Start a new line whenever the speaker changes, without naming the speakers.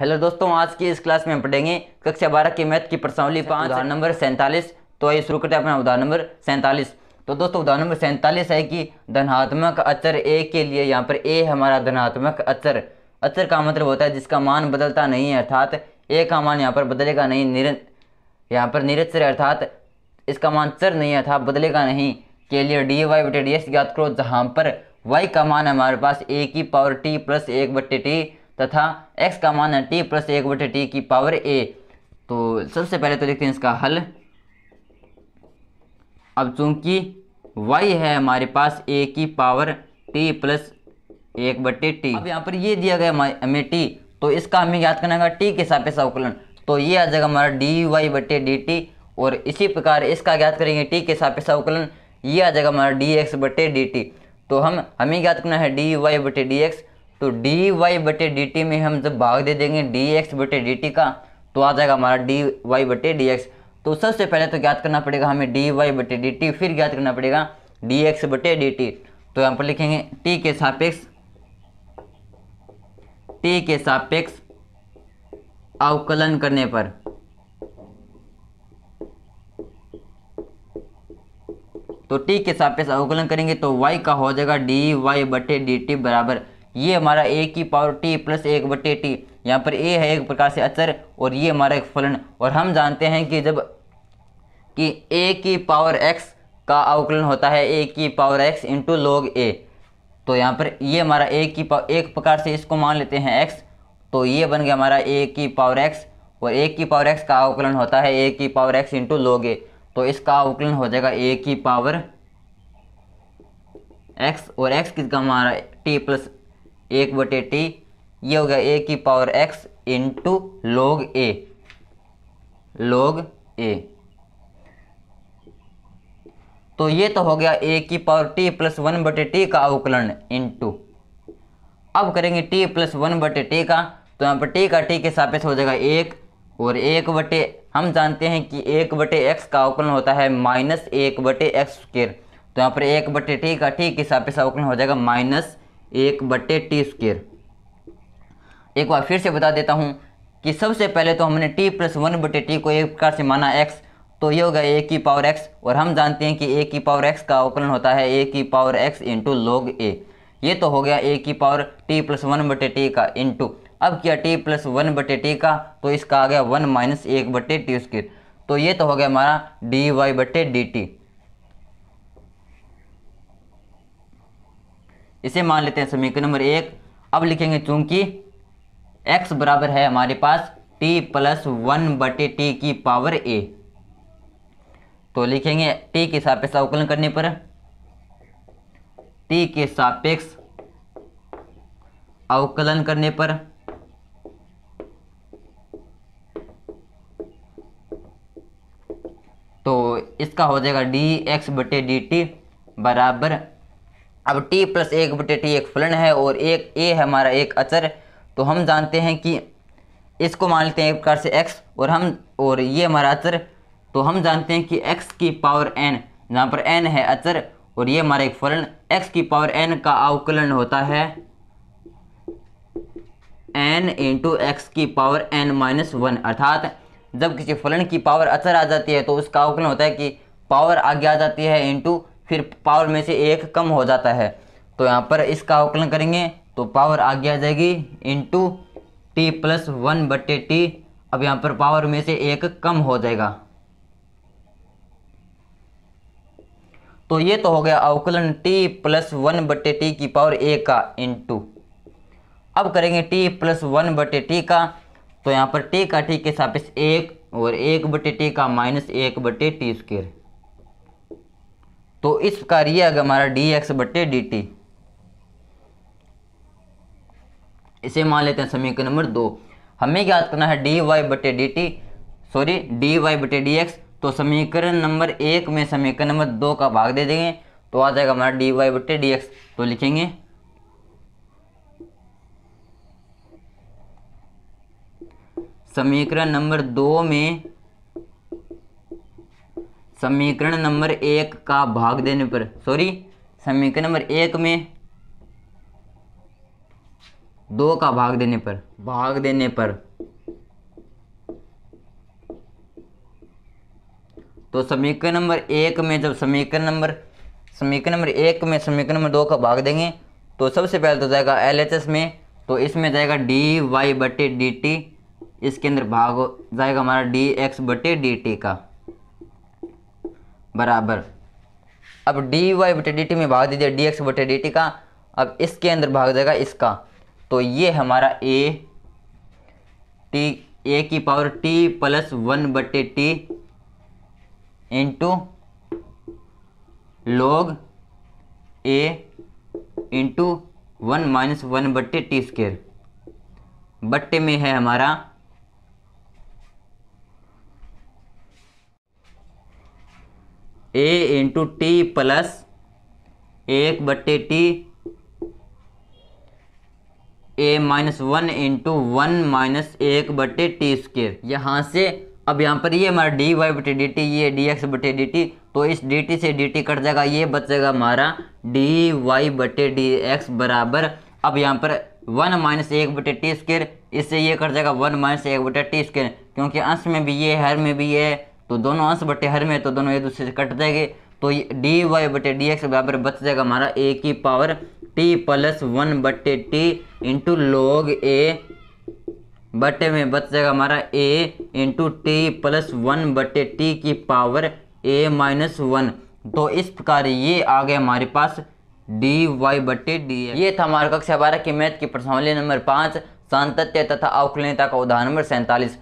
hello दोस्तों आज की इस क्लास में हम पढ़ेंगे कक्षा बारह की मैथ की प्रश्नावली पाँच नंबर सैंतालीस तो आइए शुरू करते हैं अपना उदाहरण नंबर सैंतालीस तो दोस्तों उदाहरण नंबर सैंतालीस है कि धनात्मक अचर ए के लिए यहाँ पर ए हमारा धनात्मक अचर अचर का मतलब होता है जिसका मान बदलता नहीं है अर्थात ए का मान यहाँ पर बदलेगा नहीं निर यहाँ पर निरचर अर्थात इसका मान चर नहीं है अर्थात बदलेगा नहीं के लिए डी वाई बटे डी एस याद करो जहाँ पर वाई का मान हमारे पास ए की पावर टी प्लस एक बटे टी तथा एक्स का मान है टी प्लस एक बटे टी की पावर ए तो सबसे पहले तो लिखते हैं इसका हल अब चूंकि वाई है हमारे पास ए की पावर टी प्लस एक बटे टी अब यहाँ पर ये दिया गया हमें टी तो इसका हमें याद करना होगा टी के पे अवकलन तो ये आ जाएगा हमारा डी वाई बटे डी टी और इसी प्रकार इसका ज्ञात करेंगे टी के पे अवकलन ये आ जाएगा हमारा डी एक्स बटे डी टी तो हम हमें याद करना है डी वाई बटे डी एक्स तो डी वाई बटे डी टी में हम जब भाग दे देंगे डी एक्स बटे डी टी का तो आ जाएगा हमारा डी वाई बटे डी एक्स तो सबसे पहले तो ज्ञात करना पड़ेगा हमें डी वाई बटे डी टी फिर ज्ञात करना पड़ेगा डी एक्स बटे डी टी तो यहाँ पर लिखेंगे टी के सापेक्ष टी के सापेक्ष अवकलन करने पर तो टी के सापेक्ष अवकलन करेंगे तो वाई का हो जाएगा डी वाई बटे डी टी बराबर ये हमारा ए की पावर टी प्लस एक बटे टी यहाँ पर ए है एक प्रकार से अचर और ये हमारा एक फलन और हम जानते हैं कि जब कि ए की पावर एक्स का अवकलन होता है ए की पावर एक्स इंटू लोग ए तो यहाँ पर ये हमारा ए की पावर एक प्रकार से इसको मान लेते हैं एक्स तो ये बन गया हमारा ए की पावर एक्स और ए की पावर एक्स का अवकलन होता है ए की पावर एक्स इंटू लोग ए तो इसका अवकलन हो जाएगा ए की पावर एक्स और एक्स किसका हमारा टी प्लस एक बटे टी ये हो गया ए की पावर एक्स इंटू लोग ए लोग ए तो ये तो हो गया ए की पावर टी प्लस वन बटे टी का अवकलन इंटू अब करेंगे टी प्लस वन बटे टी का तो यहाँ पर टी का टी के सापेक्ष हो जाएगा एक और एक बटे हम जानते हैं कि एक बटे एक्स का अवकलन होता है माइनस एक बटे एक्स स्केयर तो यहाँ पर एक बटे टी का टी के सापेक्ष अवकलन हो जाएगा माइनस एक बट्टे टी स्केयर एक बार फिर से बता देता हूँ कि सबसे पहले तो हमने टी प्लस वन बटे टी को एक प्रकार से माना एक्स तो ये होगा ए की पावर एक्स और हम जानते हैं कि ए की पावर एक्स का अवकलन होता है ए की power x into log a ये तो हो गया ए की पावर टी प्लस वन बटे टी का इंटू अब किया टी प्लस वन बटे टी का तो इसका आ गया वन माइनस एक बटे टी स्क्र तो ये तो हो गया हमारा डी वाई बटे डी टी इसे मान लेते हैं समीकरण नंबर एक अब लिखेंगे चूंकि x बराबर है हमारे पास t प्लस वन बटे टी की पावर a तो लिखेंगे t के सापेक्ष अवकलन करने पर t के सापेक्ष अवकलन करने पर तो इसका हो जाएगा डी एक्स बटे डी टी बराबर अब t प्लस एक बटे टी एक फलन है और एक a है हमारा एक अचर तो हम जानते हैं कि इसको मान लेते हैं एक प्रकार से x और हम और ये हमारा अचर तो हम जानते हैं कि x की पावर n जहाँ पर n है अचर और ये हमारा एक फलन x की पावर n का अवकलन होता है n इंटू एक्स की पावर n माइनस वन अर्थात जब किसी फलन की पावर अचर आ जाती है तो उसका अवकलन होता है कि पावर आगे आ जाती है इंटू फिर पावर में से एक कम हो जाता है तो यहाँ पर इसका अवकलन करेंगे तो पावर आगे आ जाएगी इंटू टी प्लस वन बटे टी अब यहाँ पर पावर में से एक कम हो जाएगा तो ये तो हो गया अवकलन टी प्लस वन बटे टी की पावर a का इंटू अब करेंगे टी प्लस वन बटे टी का तो यहाँ पर टी का टी के सापेक्ष एक और एक बटे टी का माइनस एक बटे टी स्क्र तो इस प्रकार ये आगे हमारा डी एक्स बटे डी टी इसे मान लेते हैं समीकरण नंबर दो हमें याद करना है डी वाई बटे d t sorry d y बटे डी एक्स तो समीकरण नंबर एक में समीकरण नंबर दो का भाग दे देंगे तो आ जाएगा हमारा डी वाई बटे डी एक्स तो लिखेंगे समीकरण नंबर दो में समीकरण नंबर एक का भाग देने पर सॉरी समीकरण नंबर एक में दो का भाग देने पर भाग देने पर तो समीकरण नंबर एक में जब समीकरण नंबर समीकरण नंबर एक में समीकरण नंबर दो का भाग देंगे तो सबसे पहले तो जाएगा एल एच एस में तो इसमें जाएगा डी वाई बटे डी टी इसके अंदर भाग जाएगा हमारा डी एक्स बटे डी टी का बराबर अब डी वाई बटे डी टी में भाग दीजिए डी एक्स बटे डी टी का अब इसके अंदर भाग देगा इसका तो ये हमारा ए टी ए की पावर टी प्लस वन बटे t into log a into one minus one बट्टे टी स्केयर बट्टे में है हमारा ए इंटू टी प्लस एक बट्टे t a minus one into one minus एक बटे टी स्केयर यहाँ से अब यहाँ पर ये हमारा डी वाई बटे डी टी ये डी एक्स बटे डी टी तो इस डी टी से डी टी कट जाएगा ये बचेगा हमारा डी वाई बटे डी एक्स बराबर अब यहाँ पर वन माइनस एक बटे टी स्केयर इससे ये कट जाएगा वन माइनस एक बटे टी स्केयर क्योंकि अंश में भी ये हर में भी ये तो दोनों अंश बटे हर में तो दोनों एक दूसरे से कट जाएंगे तो ये डी वाई बटे डी एक्स बराबर बच जाएगा हमारा ए की पावर टी प्लस वन बटे टी इंटू लोग ए बटे में बच जाएगा हमारा a into t plus one बटे टी की पावर ए माइनस वन तो इस प्रकार ये आ गया हमारे पास डी वाई बटे डी ये था हमारा कक्षा बारह की मैथ की प्रश्नावली नंबर पाँच सांतत्य तथा अवकलनीयता का उदाहरण नंबर सैंतालीस